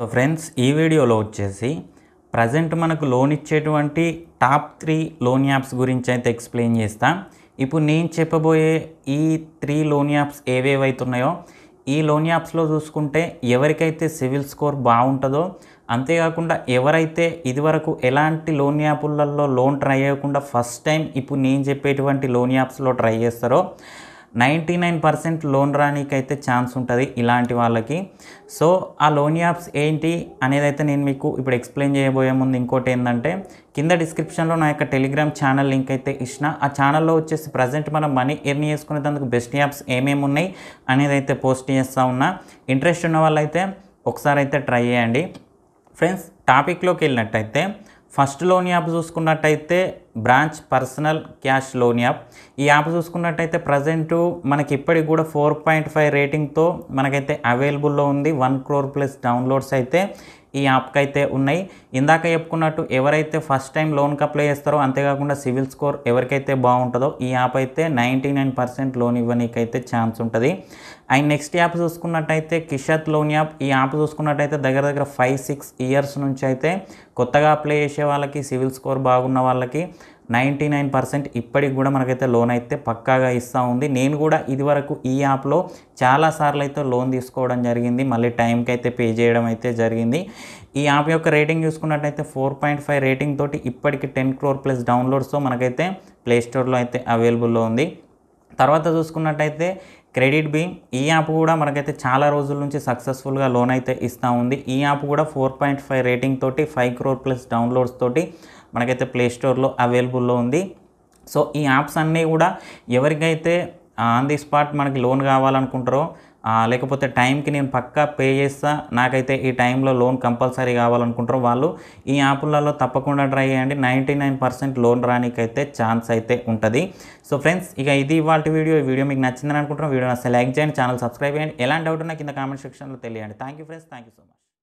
so friends ఈ వీడియోలో వచ్చేసి ప్రజెంట్ మనకు లోన్ ఇచ్చేటువంటి టాప్ త్రీ లోన్ యాప్స్ గురించి అయితే ఎక్స్ప్లెయిన్ చేస్తాం ఇప్పుడు నేను చెప్పబోయే ఈ త్రీ లోన్ యాప్స్ ఏవేవైతున్నాయో ఈ లోన్ యాప్స్లో చూసుకుంటే ఎవరికైతే సివిల్ స్కోర్ బాగుంటుందో అంతేకాకుండా ఎవరైతే ఇదివరకు ఎలాంటి లోన్ యాప్లలో లోన్ ట్రై చేయకుండా ఫస్ట్ టైం ఇప్పుడు నేను చెప్పేటువంటి లోన్ యాప్స్లో ట్రై చేస్తారో నైంటీ నైన్ పర్సెంట్ లోన్ రానికైతే ఛాన్స్ ఉంటుంది ఇలాంటి వాళ్ళకి సో ఆ లోన్ యాప్స్ ఏంటి అనేది అయితే నేను మీకు ఇప్పుడు ఎక్స్ప్లెయిన్ చేయబోయే ముందు ఇంకోటి ఏంటంటే కింద డిస్క్రిప్షన్లో నా యొక్క టెలిగ్రామ్ ఛానల్ లింక్ అయితే ఇచ్చిన ఆ ఛానల్లో వచ్చేసి ప్రజెంట్ మనం మనీ ఎర్న్ చేసుకునేందుకు బెస్ట్ యాప్స్ ఏమేమి ఉన్నాయి అనేది అయితే పోస్ట్ చేస్తూ ఉన్నా ఇంట్రెస్ట్ ఉన్న వాళ్ళైతే ఒకసారి అయితే ట్రై చేయండి ఫ్రెండ్స్ టాపిక్లోకి వెళ్ళినట్టయితే ఫస్ట్ లోన్ యాప్ చూసుకున్నట్టయితే branch personal cash loan app ఈ యాప్ చూసుకున్నట్టయితే ప్రజెంటు మనకి ఇప్పటికి కూడా ఫోర్ పాయింట్ ఫైవ్ రేటింగ్తో మనకైతే అవైలబుల్లో ఉంది వన్ క్రోర్ ప్లస్ డౌన్లోడ్స్ అయితే ఈ యాప్కి అయితే ఉన్నాయి ఇందాక చెప్పుకున్నట్టు ఎవరైతే ఫస్ట్ టైం లోన్కి అప్లై చేస్తారో అంతేకాకుండా సివిల్ స్కోర్ ఎవరికైతే బాగుంటుందో ఈ యాప్ అయితే నైంటీ నైన్ పర్సెంట్ లోన్ ఇవ్వనీకైతే ఛాన్స్ ఉంటుంది అండ్ నెక్స్ట్ యాప్ చూసుకున్నట్టయితే కిషత్ లోన్ యాప్ ఈ యాప్ చూసుకున్నట్టయితే దగ్గర దగ్గర ఫైవ్ సిక్స్ ఇయర్స్ నుంచి అయితే కొత్తగా అప్లై చేసే వాళ్ళకి సివిల్ స్కోర్ బాగున్న వాళ్ళకి నైంటీ నైన్ పర్సెంట్ ఇప్పటికి కూడా మనకైతే లోన్ అయితే పక్కాగా ఇస్తూ ఉంది నేను కూడా ఇదివరకు ఈ యాప్లో చాలాసార్లు అయితే లోన్ తీసుకోవడం జరిగింది మళ్ళీ టైంకి అయితే పే చేయడం అయితే జరిగింది ఈ యాప్ యొక్క రేటింగ్ చూసుకున్నట్టయితే ఫోర్ పాయింట్ ఫైవ్ రేటింగ్ తోటి ఇప్పటికి టెన్ క్రోర్ ప్లస్ డౌన్లోడ్స్తో మనకైతే ప్లేస్టోర్లో అయితే అవైలబుల్లో ఉంది తర్వాత చూసుకున్నట్టయితే క్రెడిట్ బీమ్ ఈ యాప్ కూడా మనకైతే చాలా రోజుల నుంచి సక్సెస్ఫుల్గా లోన్ అయితే ఇస్తూ ఉంది ఈ యాప్ కూడా ఫోర్ పాయింట్ ఫైవ్ రేటింగ్ తోటి ఫైవ్ క్రోర్ ప్లస్ డౌన్లోడ్స్ తోటి మనకైతే ప్లేస్టోర్లో అవైలబుల్లో ఉంది సో ఈ యాప్స్ అన్నీ కూడా ఎవరికైతే ఆన్ ది స్పాట్ మనకి లోన్ కావాలనుకుంటారో లేకపోతే టైంకి నేను పక్కా పే చేస్తా నాకైతే ఈ టైంలో లోన్ కంపల్సరీ కావాలనుకుంటారు వాళ్ళు ఈ యాప్లలో తప్పకుండా ట్రై చేయండి నైంటీ నైన్ పర్సెంట్ లోన్ రానికైతే ఛాన్స్ అయితే ఉంటుంది సో ఫ్రెండ్స్ ఇక ఇది ఇవాళ వీడియో ఈ వీడియో మీకు నచ్చిందని అనుకుంటున్నాను వీడియో నచ్చితే లైక్ చేయండి ఛానల్ సబ్స్క్రైబ్ చేయండి ఎలాంటి డౌట్ ఉన్నా కింద కామెంట్ సెక్షన్లో తెలియండి thank you friends thank you so much